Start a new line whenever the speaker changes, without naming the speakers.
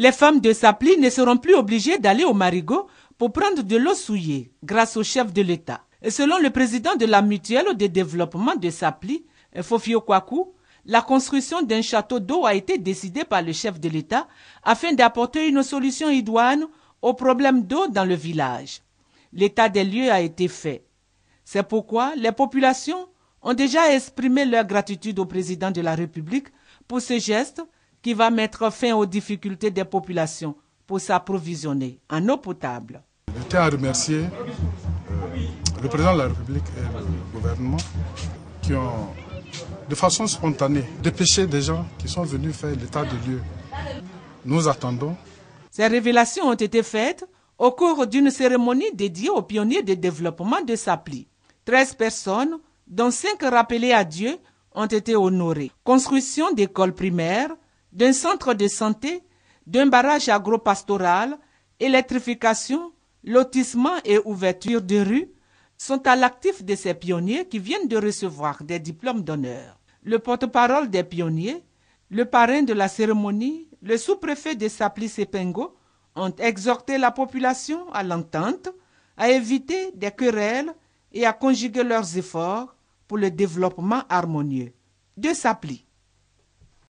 Les femmes de Sapli ne seront plus obligées d'aller au marigot pour prendre de l'eau souillée grâce au chef de l'État. Selon le président de la mutuelle de développement de Sapli, Fofio Kwaku, la construction d'un château d'eau a été décidée par le chef de l'État afin d'apporter une solution idoine au problème d'eau dans le village. L'état des lieux a été fait. C'est pourquoi les populations ont déjà exprimé leur gratitude au président de la République pour ce geste qui va mettre fin aux difficultés des populations pour s'approvisionner en eau potable.
Je tiens à remercier euh, le président de la République et le gouvernement qui ont, de façon spontanée, dépêché des gens qui sont venus faire l'état
de lieu. Nous attendons. Ces révélations ont été faites au cours d'une cérémonie dédiée aux pionniers de développement de Sapli. 13 personnes, dont cinq rappelées à Dieu, ont été honorées. Construction d'écoles primaires, d'un centre de santé, d'un barrage agropastoral, électrification, lotissement et ouverture de rues sont à l'actif de ces pionniers qui viennent de recevoir des diplômes d'honneur. Le porte-parole des pionniers, le parrain de la cérémonie, le sous-préfet de Sapli Sepengo ont exhorté la population à l'entente, à éviter des querelles et à conjuguer leurs efforts pour le développement harmonieux. De Sapli.